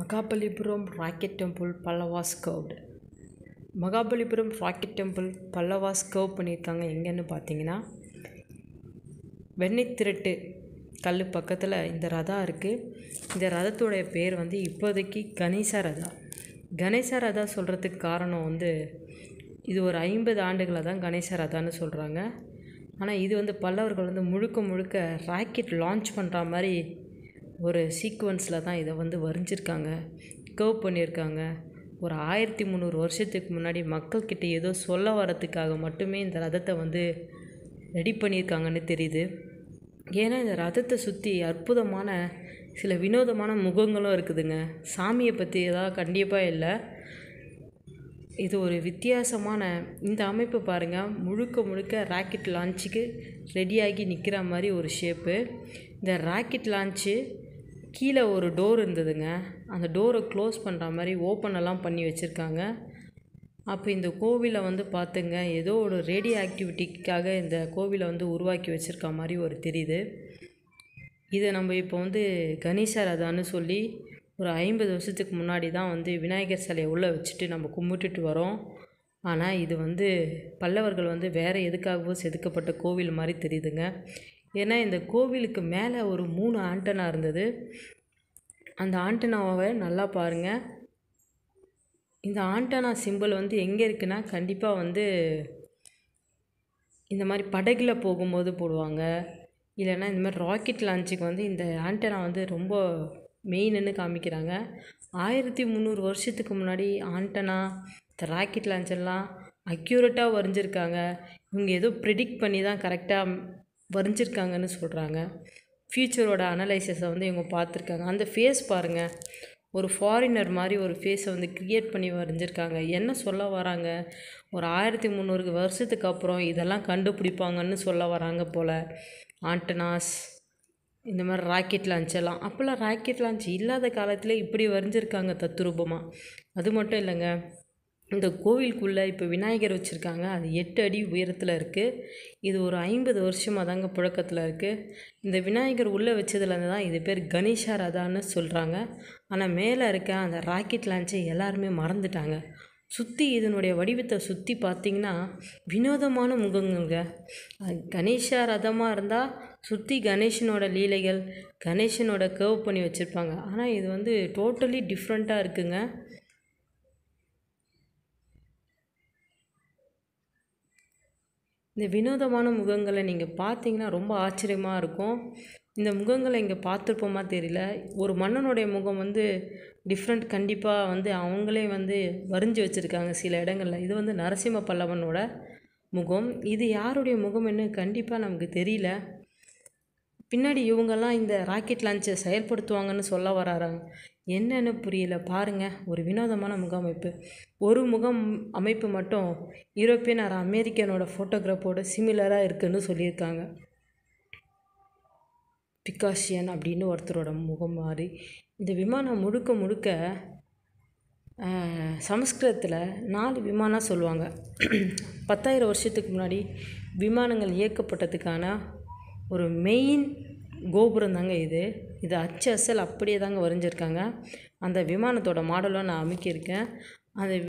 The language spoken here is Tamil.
Mahabalipuram rock cut temple Pallavas carved Mahabalipuram rock cut temple Pallavas carve பண்ணியிருக்காங்க எங்கேன்னு பார்த்தீங்கன்னா வெண்ணெய் திரட்டு கல் பக்கத்தில் இந்த ரதம் இருக்குது இந்த ரதத்துடைய பேர் வந்து இப்போதைக்கு கணேச ரதா கணேச ரதா சொல்கிறதுக்கு காரணம் வந்து இது ஒரு ஐம்பது ஆண்டுகளை தான் கணேச ரதான்னு சொல்கிறாங்க ஆனால் இது வந்து பல்லவர்கள் வந்து முழுக்க முழுக்க ராக்கெட் லான்ச் பண்ணுற மாதிரி ஒரு சீக்வன்ஸில் தான் இதை வந்து வரைஞ்சிருக்காங்க கேர்வ் பண்ணியிருக்காங்க ஒரு ஆயிரத்தி முந்நூறு வருஷத்துக்கு முன்னாடி மக்கள்கிட்ட ஏதோ சொல்ல வரத்துக்காக மட்டுமே இந்த ரதத்தை வந்து ரெடி பண்ணியிருக்காங்கன்னு தெரியுது ஏன்னா இந்த ரதத்தை சுற்றி அற்புதமான சில வினோதமான முகங்களும் இருக்குதுங்க சாமியை பற்றி எதாவது கண்டிப்பாக இல்லை இது ஒரு வித்தியாசமான இந்த அமைப்பு பாருங்கள் முழுக்க முழுக்க ராக்கெட் லான்ச்சுக்கு ரெடியாகி நிற்கிற மாதிரி ஒரு ஷேப்பு இந்த ராக்கெட் லான்ச்சு கீழே ஒரு டோர் இருந்ததுங்க அந்த டோரை க்ளோஸ் பண்ணுற மாதிரி ஓப்பன் எல்லாம் பண்ணி வச்சுருக்காங்க அப்போ இந்த கோவிலை வந்து பார்த்துங்க ஏதோ ஒரு ரேடியோ ஆக்டிவிட்டிக்காக இந்த கோவிலை வந்து உருவாக்கி வச்சுருக்க மாதிரி ஒரு தெரியுது இதை நம்ம இப்போ வந்து கணேசர் அதான்னு சொல்லி ஒரு ஐம்பது வருஷத்துக்கு முன்னாடி தான் வந்து விநாயகர் சிலையை உள்ளே வச்சுட்டு நம்ம கும்பிட்டுட்டு வரோம் ஆனால் இது வந்து பல்லவர்கள் வந்து வேறு எதுக்காகவும் செதுக்கப்பட்ட கோவில் மாதிரி தெரியுதுங்க ஏன்னா இந்த கோவிலுக்கு மேலே ஒரு மூணு ஆண்டனா இருந்தது அந்த ஆண்டனாவை நல்லா பாருங்கள் இந்த ஆண்டனா சிம்பிள் வந்து எங்கே இருக்குன்னா கண்டிப்பாக வந்து இந்த மாதிரி படகுல போகும்போது போடுவாங்க இல்லைன்னா இந்த மாதிரி ராக்கெட் லான்ச்சுக்கு வந்து இந்த ஆண்டனா வந்து ரொம்ப மெயின்னு காமிக்கிறாங்க ஆயிரத்தி முந்நூறு வருஷத்துக்கு முன்னாடி ஆண்டனா இந்த ராக்கெட் லான்ச்செல்லாம் அக்யூரேட்டாக வரைஞ்சிருக்காங்க இவங்க ஏதோ ப்ரிடிக்ட் பண்ணி தான் கரெக்டாக வரைஞ்சிருக்காங்கன்னு சொல்கிறாங்க ஃப்யூச்சரோட அனலைசஸை வந்து இவங்க பார்த்துருக்காங்க அந்த ஃபேஸ் பாருங்கள் ஒரு ஃபாரினர் மாதிரி ஒரு ஃபேஸை வந்து க்ரியேட் பண்ணி வரைஞ்சிருக்காங்க என்ன சொல்ல வராங்க ஒரு ஆயிரத்தி முந்நூறு வருஷத்துக்கு அப்புறம் இதெல்லாம் கண்டுபிடிப்பாங்கன்னு சொல்ல வராங்க போல் ஆண்டனாஸ் இந்த மாதிரி ராக்கெட் லான்ச் எல்லாம் அப்போல்லாம் ராக்கெட் லான்ச் இல்லாத காலத்தில் இப்படி வரைஞ்சிருக்காங்க தத்துரூபமாக அது மட்டும் இல்லைங்க இந்த கோவிலுக்குள்ளே இப்போ விநாயகர் வச்சுருக்காங்க அது எட்டு அடி உயரத்தில் இருக்குது இது ஒரு ஐம்பது வருஷமாக தாங்க புழக்கத்தில் இருக்குது இந்த விநாயகர் உள்ளே வச்சதுலேருந்து தான் இது பேர் கணேஷா ரதான்னு சொல்கிறாங்க ஆனால் மேலே இருக்க அந்த ராக்கெட் லான்ச்சை எல்லாருமே மறந்துட்டாங்க சுற்றி இதனுடைய வடிவத்தை சுற்றி பார்த்திங்கன்னா வினோதமான முகங்களுங்க கணேஷா ரதமாக இருந்தால் சுற்றி கணேஷனோட லீலைகள் கணேஷனோட கர்வ் பண்ணி வச்சுருப்பாங்க ஆனால் இது வந்து டோட்டலி டிஃப்ரெண்ட்டாக இருக்குங்க இந்த வினோதமான முகங்களை நீங்கள் பார்த்தீங்கன்னா ரொம்ப ஆச்சரியமாக இருக்கும் இந்த முகங்களை இங்கே பார்த்துருப்போமா தெரியல ஒரு மன்னனுடைய முகம் வந்து டிஃப்ரெண்ட் கண்டிப்பாக வந்து அவங்களே வந்து வரிஞ்சு வச்சுருக்காங்க சில இடங்களில் இது வந்து நரசிம்ம பல்லவனோட முகம் இது யாருடைய முகம் என்ன கண்டிப்பாக நமக்கு தெரியல பின்னாடி இவங்கெல்லாம் இந்த ராக்கெட் லான்ச்சை செயல்படுத்துவாங்கன்னு சொல்ல வராங்க என்னென்னு புரியல பாருங்கள் ஒரு வினோதமான முகாமைப்பு ஒரு முகம் அமைப்பு மட்டும் யூரோப்பியன் ஆர் அமெரிக்கனோட ஃபோட்டோகிராஃபோடு சிமிலராக இருக்குன்னு சொல்லியிருக்காங்க பிகாஷியன் அப்படின்னு ஒருத்தரோட முகம் மாறி இந்த விமானம் முழுக்க முழுக்க சமஸ்கிருதத்தில் நாலு விமானம் சொல்லுவாங்க பத்தாயிரம் வருஷத்துக்கு முன்னாடி விமானங்கள் இயக்கப்பட்டதுக்கான ஒரு மெயின் கோபுரம் தாங்க இது இது அச்சு அசல் அப்படியே தாங்க வரைஞ்சிருக்காங்க அந்த விமானத்தோட மாடலும் நான் அமுக்கியிருக்கேன் அந்த